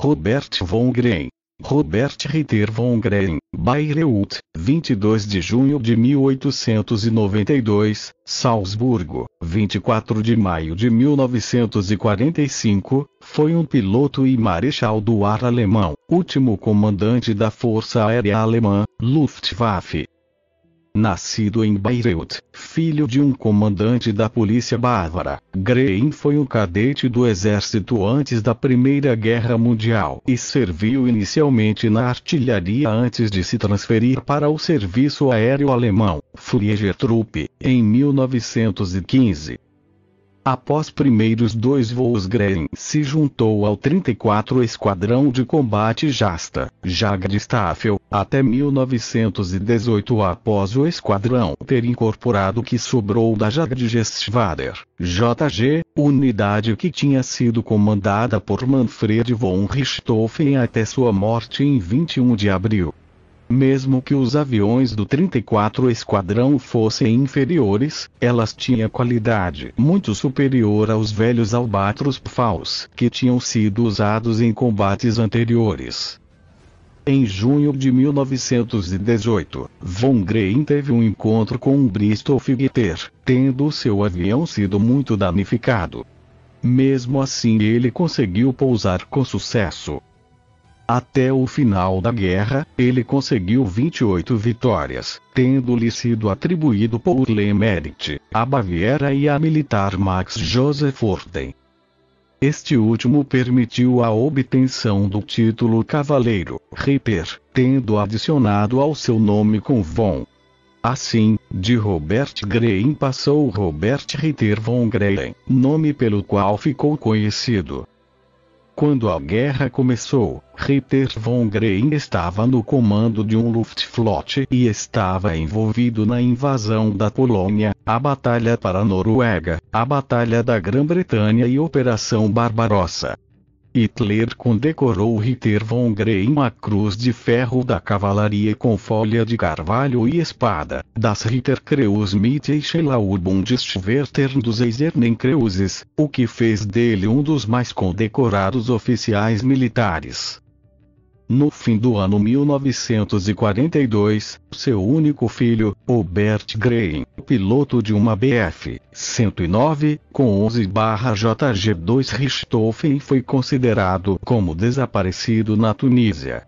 Robert von Grein. Robert Ritter von Grein, Bayreuth, 22 de junho de 1892, Salzburgo, 24 de maio de 1945, foi um piloto e marechal do ar alemão, último comandante da Força Aérea Alemã, Luftwaffe nascido em Bayreuth, filho de um comandante da polícia bávara. Grein foi um cadete do exército antes da Primeira Guerra Mundial e serviu inicialmente na artilharia antes de se transferir para o serviço aéreo alemão, Fliegertruppe, em 1915. Após primeiros dois voos Green se juntou ao 34 Esquadrão de Combate Jasta, Jaga de Staffel, até 1918 após o esquadrão ter incorporado o que sobrou da Jaga de JG, unidade que tinha sido comandada por Manfred von Richthofen até sua morte em 21 de abril. Mesmo que os aviões do 34 Esquadrão fossem inferiores, elas tinham qualidade muito superior aos velhos Albatros Pfaus que tinham sido usados em combates anteriores. Em junho de 1918, Von Grein teve um encontro com um Bristol Figter, tendo seu avião sido muito danificado. Mesmo assim ele conseguiu pousar com sucesso, até o final da guerra, ele conseguiu 28 vitórias, tendo-lhe sido atribuído por Le a Baviera e a militar Max Joseph Orden. Este último permitiu a obtenção do título Cavaleiro Reaper, tendo adicionado ao seu nome com Von. Assim, de Robert Greim passou Robert Ritter von Greim, nome pelo qual ficou conhecido. Quando a guerra começou, Ritter von Grein estava no comando de um Luftflotte e estava envolvido na invasão da Polônia, a Batalha para a Noruega, a Batalha da Grã-Bretanha e Operação Barbarossa. Hitler condecorou Ritter von Grey a cruz de ferro da cavalaria com folha de carvalho e espada, das Ritter Kreuz Mitteilauer Bundeswehrter dos Eisernen Kreuzes, o que fez dele um dos mais condecorados oficiais militares. No fim do ano 1942, seu único filho, Robert Green, piloto de uma BF-109, com 11-JG2 Richthofen foi considerado como desaparecido na Tunísia.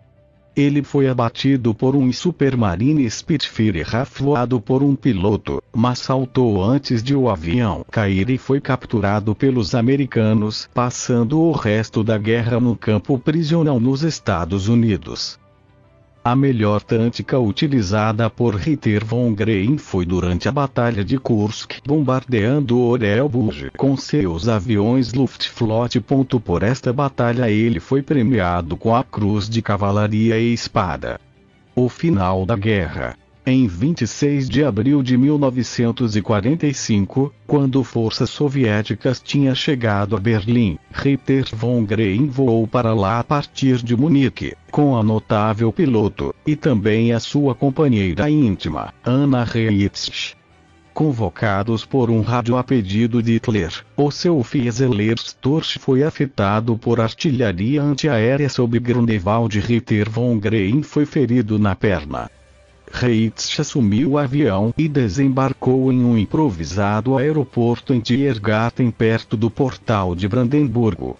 Ele foi abatido por um Supermarine Spitfire rafloado por um piloto, mas saltou antes de o avião cair e foi capturado pelos americanos, passando o resto da guerra no campo prisional nos Estados Unidos. A melhor tática utilizada por Ritter von Grein foi durante a Batalha de Kursk, bombardeando Orelburg com seus aviões Luftflotte. Por esta batalha ele foi premiado com a Cruz de Cavalaria e Espada. O final da guerra em 26 de abril de 1945, quando forças soviéticas tinham chegado a Berlim, Ritter von Greim voou para lá a partir de Munique, com a notável piloto, e também a sua companheira íntima, Anna Reitzsch convocados por um rádio a pedido de Hitler. O seu Fieseler Storch foi afetado por artilharia antiaérea sob Grunewald Ritter von Greim foi ferido na perna. Reitz assumiu o avião e desembarcou em um improvisado aeroporto em Tiergarten perto do portal de Brandenburgo.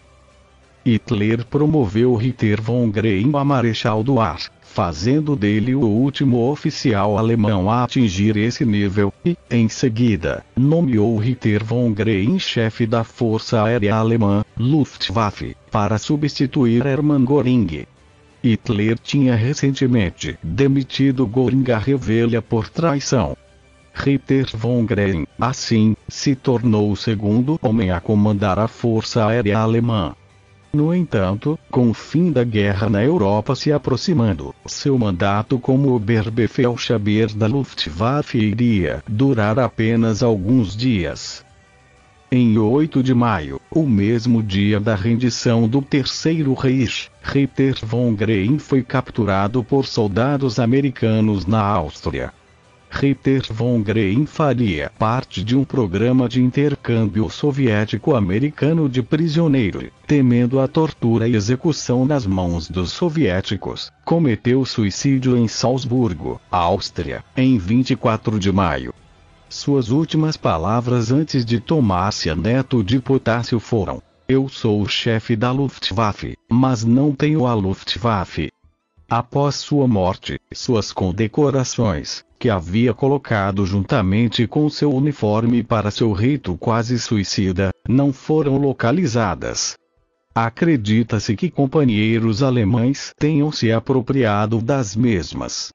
Hitler promoveu Ritter von Greim a Marechal do Ar, fazendo dele o último oficial alemão a atingir esse nível, e, em seguida, nomeou Ritter von Greim chefe da Força Aérea Alemã, Luftwaffe, para substituir Hermann Göring. Hitler tinha recentemente demitido Goringa a revelha por traição. Ritter von Grein, assim, se tornou o segundo homem a comandar a Força Aérea Alemã. No entanto, com o fim da guerra na Europa se aproximando, seu mandato como Oberbefehlshaber da Luftwaffe iria durar apenas alguns dias. Em 8 de maio, o mesmo dia da rendição do terceiro Reich, Ritter von Grein foi capturado por soldados americanos na Áustria. Ritter von Grein faria parte de um programa de intercâmbio soviético-americano de prisioneiro, temendo a tortura e execução nas mãos dos soviéticos. Cometeu suicídio em Salzburgo, Áustria, em 24 de maio. Suas últimas palavras antes de tomar-se a neto de potássio foram: Eu sou o chefe da Luftwaffe, mas não tenho a Luftwaffe. Após sua morte, suas condecorações, que havia colocado juntamente com seu uniforme para seu rito quase suicida, não foram localizadas. Acredita-se que companheiros alemães tenham se apropriado das mesmas.